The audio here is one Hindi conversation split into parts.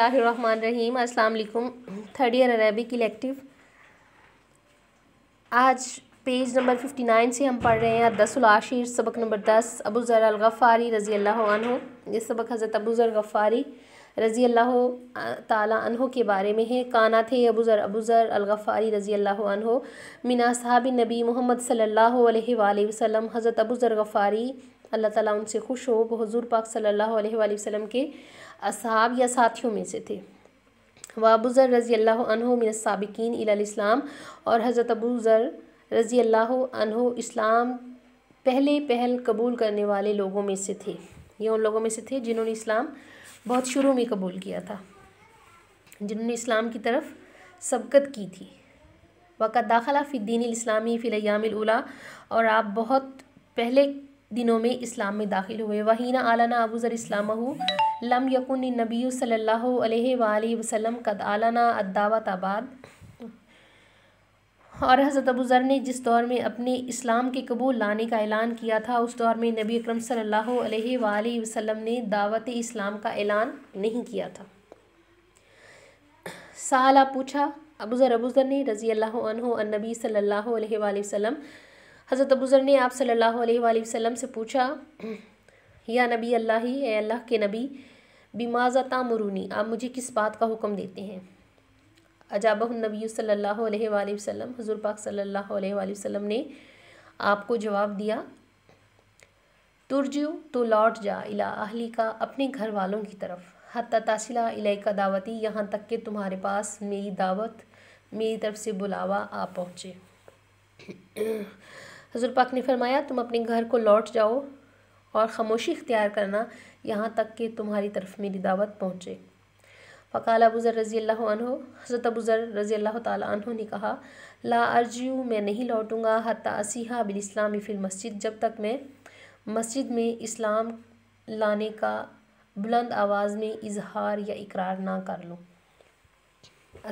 बिस्मिल्लाम अस्सलाम वालेकुम थर्ड ईयर अरेबिक इलेक्टिव आज पेज नंबर फिफ्टी नाइन से हम पढ़ रहे हैं दसुलाशिर सबक नंबर दस अबू ज़र अलगफ़ारी रज़ी अल्लाह ये सबक हज़रत अबू ज़र गफ़ारी रज़ी अल्लाह तहो के बारे में है काना थे अबू ज़र अबू ज़र अलगफ़ारी रज़ी अल्लाह हो मिना साहब नबी मोहम्मद सल्लल्लाहु अलैहि वसल्लम हज़रत अबू ज़र गफ़ारी अल्लाह ताला उनसे खुश हो वो हजूर पाक सल्लल्लाहु अलैहि वसल्लम के असहाब या साथियों में से थे ज़र रज़ी अल्लाह मिनसाबिकीन इलाम और हज़रत अबू ज़र रज़ी अल्लाह इस्लाम पहले पहल कबूल करने वाले लोगों में से थे ये उन लोगों में से थे जिन्होंने इस्लाम बहुत शुरू में कबूल किया था जिन्होंने इस्लाम की तरफ सबकत की थी वक़्त दाखला फ़िद्दीन इस्लामी फ़िलयामिल और आप बहुत पहले दिनों में इस्लाम में दाखिल हुए वहीना आलाना अबूज़र इस्लाम लम यकुन नबी सल्ला वसलम कद आलाना अदावत आबाद और हज़रत अबू ज़र ने जिस दौर में अपने इस्लाम के कबूल लाने का ऐलान किया था उस दौर में नबी अक्रम सल्ला वसलम ने दावत इस्लाम का ऐलान नहीं किया था साला पूछा अबू ज़र अबू ज़र ने रज़ी अल्लाह नबी सल्लल्लाहु हज़रत अबूज़र ने आप सल्लल्लाहु अलैहि वसल्लम से पूछा या नबी अल्लाह ही अल्लाह के नबी बीमाजा तामरूनी आप मुझे किस बात का हुक्म देते हैं अजाब नबी सल्लल्लाहु अलैहि वसल्लम पाक सल्लल्लाहु अलैहि वसल्लम ने आपको जवाब दिया तुरजू तो लौट जा इला अहली का अपने घर वालों की तरफ हती तासिला इलाई का दावती यहाँ तक के तुम्हारे पास मेरी दावत मेरी तरफ से बुलावा आ पहुँचे हजूर पाक ने फरमाया तुम अपने घर को लौट जाओ और ख़ामोशी इख्तियार करना यहाँ तक कि तुम्हारी तरफ मेरी दावत पहुँचे फ़काल अबूज़र रज़ी अल्लाह हज़रत अबूज़र रज़ी अल्लाह तहों ने कहा ला अर्जी मैं नहीं लौटूंगा हती असीहा इस्लाम फिल मस्जिद जब तक मैं मस्जिद में इस्लाम लाने का बुलंद आवाज़ में इजहार या इकरार ना कर लूँ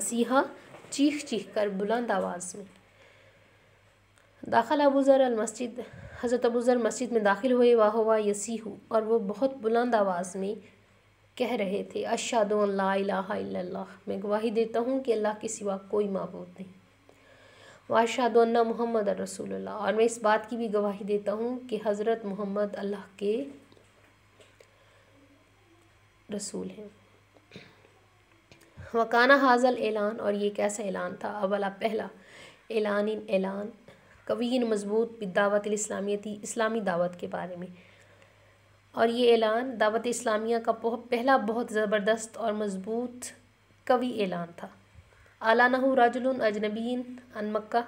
असीहा चीख चीख कर बुलंद आवाज़ में दाखिल अबू ज़र हज़रत अबू ज़र मस्जिद में दाखिल हुए वाह वाह यसीहू और वो बहुत बुलंद आवाज़ में कह रहे थे अशाद अल्लाह मैं गवाही देता हूँ कि अल्लाह के सिवा कोई मबूद नहीं वाशाद मोहम्मद रसूल और मैं इस बात की भी गवाही देता हूँ कि हज़रत मोहम्मद अल्लाह के रसूल हैं वकाना हाजल ऐलान और ये कैसा ऐलान था अवला पहला ऐलान इन ऐलान कवीन मजबूत दावत इस्लामियती इस्लामी दावत के बारे में और ये ऐलान दावत इस्लामिया का बहुत पहला बहुत ज़बरदस्त और मज़बूत कवि ऐलान था आलानहू राजुल अजनबीन अन मक्का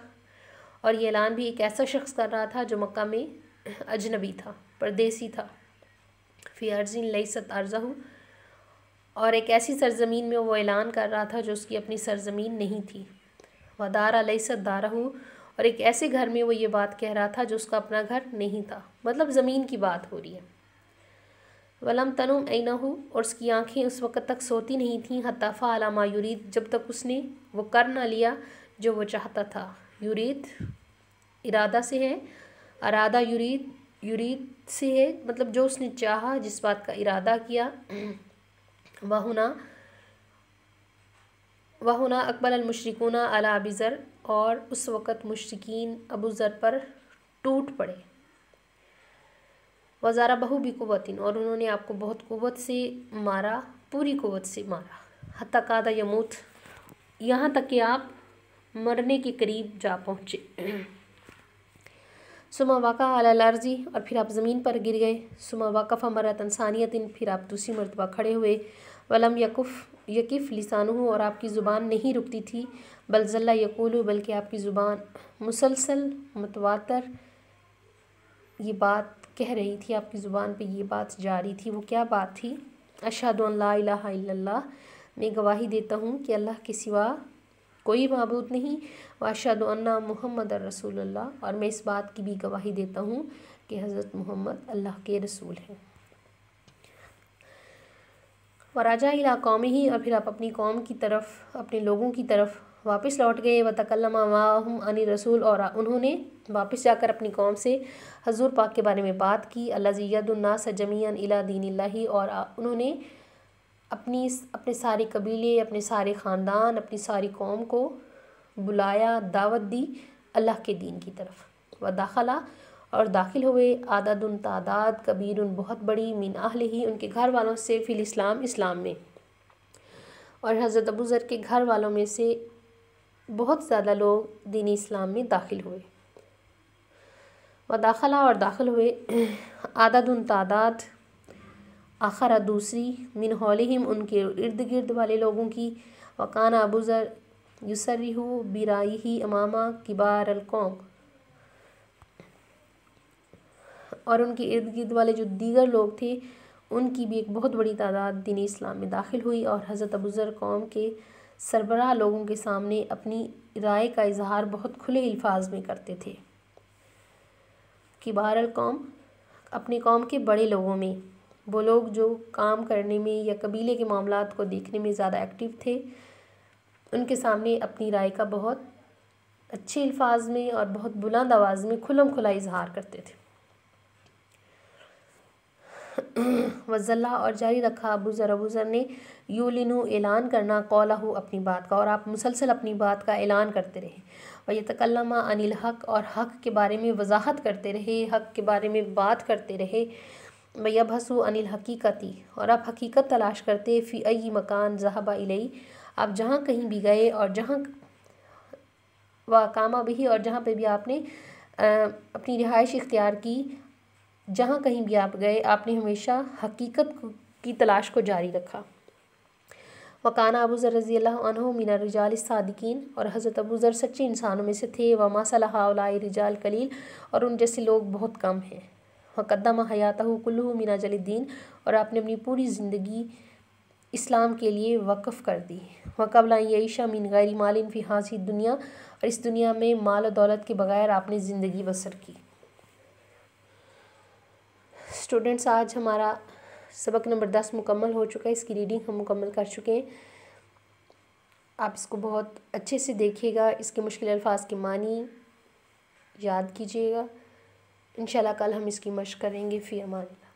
और ये ऐलान भी एक ऐसा शख्स कर रहा था जो मक्का में अजनबी था परदेसी था फ़ी अर्जिन लईसत अर्जहू और एक ऐसी सरजमीन में वो ऐलान कर रहा था जो उसकी अपनी सरजमीन नहीं थी वदारा लईसत दारहू और एक ऐसे घर में वो ये बात कह रहा था जो उसका अपना घर नहीं था मतलब ज़मीन की बात हो रही है वलम तनुम ऐना हो और उसकी आंखें उस वक़्त तक सोती नहीं थीं हताफ़ा अलामा यूरीद जब तक उसने वो कर ना लिया जो वो चाहता था यूरीत इरादा से है अरादा यूरीत यूरीत से है मतलब जो उसने चाहा जिस बात का इरादा किया वह ना वहुना अकबल अलमशरकून अला अबीज़र और उस वक़्त मशरकिन अबू ज़र पर टूट पड़े वज़ारा बहू भी कुतिन और उन्होंने आपको बहुत कुत से मारा पूरी कुत से मारा हती कादा यमूत यहाँ तक कि आप मरने के करीब जा पहुँचे सुमा वाक़ा अलर्जी और फिर आप ज़मीन पर गिर गए सुमा वाक़फ़ मरत इंसानियतिन फिर आप दूसरी मरतबा खड़े हुए वलम यकुफ़ यकीफ़ लिसान और आपकी ज़ुबान नहीं रुकती थी बलजल्ला यकूल बल्कि आपकी ज़ुबान मुसलसल मतवातर ये बात कह रही थी आपकी ज़ुबान पे ये बात जारी थी वो क्या बात थी अशहद ला मैं गवाही देता हूँ कि अल्लाह के सिवा कोई मबूद नहीं वाशद अन्ना मोहम्मद रसूल और मैं इस बात की भी गवाही देता हूँ कि हज़रत मोहम्मद अल्लाह के रसूल हैं वराजा इला कौम ही और फिर आप अपनी कौम की तरफ अपने लोगों की तरफ वापस लौट गए व तकलमा वाहम अन रसूल और उन्होंने वापस जाकर अपनी कौम से हजूर पाक के बारे में बात की अल्लाह अन अला दीन और उन्होंने अपनी अपने सारे कबीले अपने सारे ख़ानदान अपनी सारी कौम को बुलाया दावत दी अल्लाह के दीन की तरफ व दाखला और दाखिल हुए आदद उन तादाद कबीर उन बहुत बड़ी मीन आहल ही उनके घर वालों से फिल इस्लाम इस्लाम में और हज़रत अबू ज़र के घर वालों में से बहुत ज़्यादा लोग दीनी इस्लाम में दाखिल हुए व दाखला और दाखिल हुए आदद उन तादाद आखर दूसरी मिन हौलहम उनके इर्द गिर्द वाले लोगों की वकान अबूज़र युसरहू बिराही ही अमामा किबार कौम और उनके इर्द गिर्द वाले जो दीगर लोग थे उनकी भी एक बहुत बड़ी तादाद दीन इस्लाम में दाखिल हुई और हज़रत अबूज़र कौम के सरबराह लोगों के सामने अपनी राय का इजहार बहुत खुले अल्फाज में करते थे किबार कौम अपनी कौम के बड़े लोगों में वो लोग जो काम करने में या कबीले के मामला को देखने में ज़्यादा एक्टिव थे उनके सामने अपनी राय का बहुत अच्छे अल्फाज में और बहुत बुलंद आवाज़ में खुलम खुला इजहार करते थे वजल्ला और जारी रखा अबू ज़र अबू ज़र ने यूलिन ऐलान करना कौला हो अपनी बात का और आप मुसलसल अपनी बात का ऐलान करते रहे और ये तकलमा अनिल हक और हक के बारे में वजाहत करते रहे हक के बारे में बात करते रहे मैबहसु अनिल हकीकती और आप हकीकत तलाश करते फ़ी अई मकान जहाबा इलई आप जहाँ कहीं भी गए और जहाँ व कामा भी और जहाँ पे भी आपने आ, अपनी रिहाइश इख्तियार की जहाँ कहीं भी आप गए आपने हमेशा हकीकत की तलाश को जारी रखा वकाना अबू ज़र रज़ी अल्लाह मीना रिजाल सादिकीन और हज़रत अबू ज़र सच्चे इंसानों में से थे वमा सलाह रिजाल कलील और उन जैसे लोग बहुत कम हैं फ़कदम हयात हो कुल्लू मीना जलिद्दीन और आपने अपनी पूरी ज़िंदगी इस्लाम के लिए वक़ कर दी वकबला यशा मीन गैर मालिन फ़ी हाजी दुनिया और इस दुनिया में माल और दौलत के बगैर आपने ज़िंदगी बसर की स्टूडेंट्स आज हमारा सबक नंबर दस मुकम्मल हो चुका है इसकी रीडिंग हम मुकम्मल कर चुके हैं आप इसको बहुत अच्छे से देखिएगा इसके मुश्किल अल्फाज के मानी याद कीजिएगा इन कल हम इसकी मश करेंगे फ़ी अमान